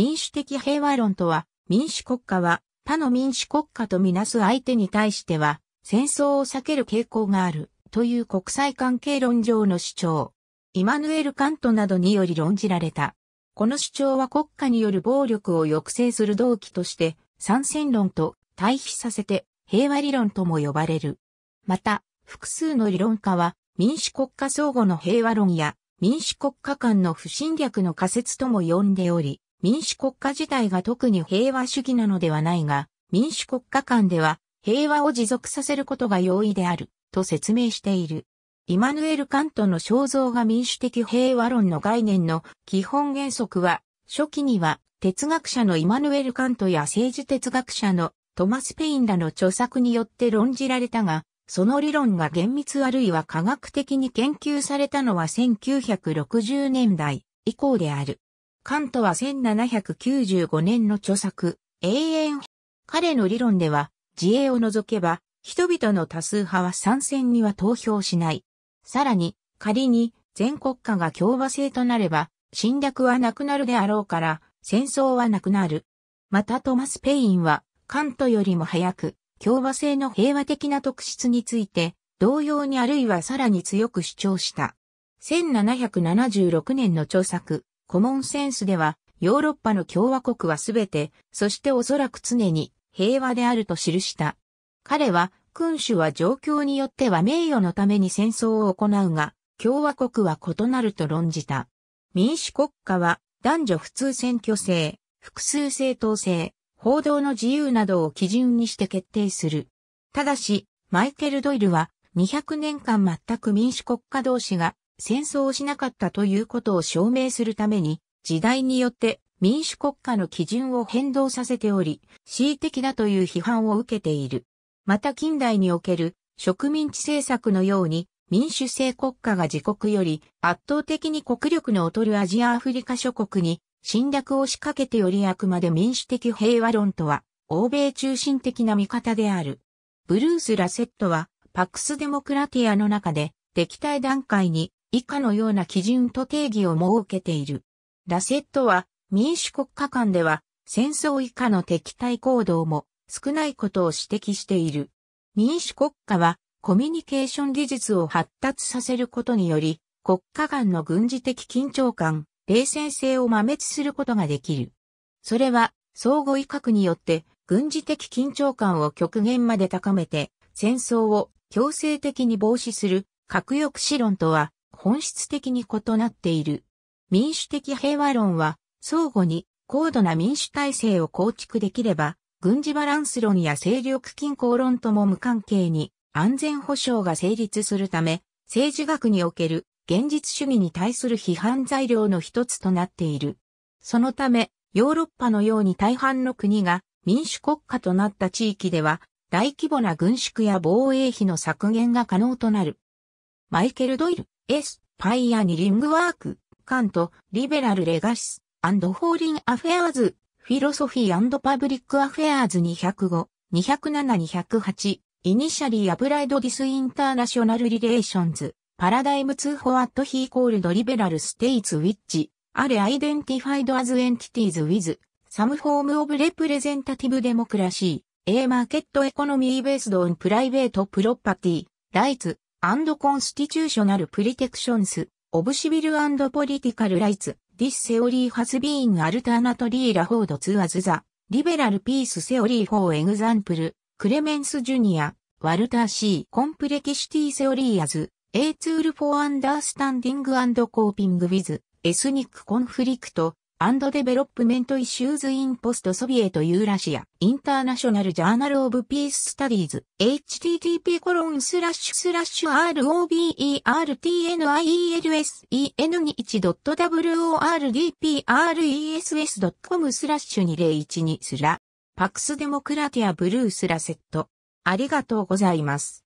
民主的平和論とは、民主国家は他の民主国家とみなす相手に対しては、戦争を避ける傾向がある、という国際関係論上の主張。イマヌエル・カントなどにより論じられた。この主張は国家による暴力を抑制する動機として、参戦論と対比させて平和理論とも呼ばれる。また、複数の理論家は、民主国家相互の平和論や民主国家間の不侵略の仮説とも呼んでおり、民主国家自体が特に平和主義なのではないが、民主国家間では平和を持続させることが容易である、と説明している。イマヌエル・カントの肖像が民主的平和論の概念の基本原則は、初期には哲学者のイマヌエル・カントや政治哲学者のトマス・ペインらの著作によって論じられたが、その理論が厳密あるいは科学的に研究されたのは1960年代以降である。カントは1795年の著作、永遠。彼の理論では、自衛を除けば、人々の多数派は参戦には投票しない。さらに、仮に全国家が共和制となれば、侵略はなくなるであろうから、戦争はなくなる。またトマス・ペインは、カントよりも早く、共和制の平和的な特質について、同様にあるいはさらに強く主張した。1776年の著作、コモンセンスでは、ヨーロッパの共和国はすべて、そしておそらく常に平和であると記した。彼は、君主は状況によっては名誉のために戦争を行うが、共和国は異なると論じた。民主国家は男女普通選挙制、複数政党制、報道の自由などを基準にして決定する。ただし、マイケル・ドイルは200年間全く民主国家同士が戦争をしなかったということを証明するために、時代によって民主国家の基準を変動させており、恣意的だという批判を受けている。また近代における植民地政策のように、民主制国家が自国より圧倒的に国力の劣るアジアアフリカ諸国に侵略を仕掛けてよりあくまで民主的平和論とは、欧米中心的な見方である。ブルース・ラセットは、パクス・デモクラティアの中で、敵対段階に以下のような基準と定義を設けている。ラセットは民主国家間では戦争以下の敵対行動も少ないことを指摘している。民主国家はコミュニケーション技術を発達させることにより国家間の軍事的緊張感、冷戦性を摩滅することができる。それは相互威嚇によって軍事的緊張感を極限まで高めて戦争を強制的に防止する核抑止論とは本質的に異なっている。民主的平和論は、相互に高度な民主体制を構築できれば、軍事バランス論や勢力均衡論とも無関係に安全保障が成立するため、政治学における現実主義に対する批判材料の一つとなっている。そのため、ヨーロッパのように大半の国が民主国家となった地域では、大規模な軍縮や防衛費の削減が可能となる。マイケル・ドイル S、パイアニリングワーク、カント、リベラルレガシス、アンドホーリンアフェアーズ、フィロソフィーアンドパブリックアフェアーズ205、207、208、イニシャリーアプライドディスインターナショナルリレーションズ、パラダイムツーフォアットヒーコールドリベラルステイツウィッチ、アレアイデンティファイドアズエンティティズウィズ、サムフォームオブレプレゼンタティブデモクラシー、A マーケットエコノミーベースドオンプライベートプロパティ、ライツ、and constitutional protections of civil and political rights. This theory has been alternately referred to as the liberal peace theory for example, Clemens Jr., Walter C. Complexity theory as a tool for understanding and coping with ethnic conflict, アンドデベロップメントイシューズインポストソビエトユーラシアインターナショナルジャーナルオブピーススタディーズ http コロンスラッシュスラッシュ robertnielsen21.wordpress.com スラッシュ2012スラパクスデモクラティアブルースラセットありがとうございます。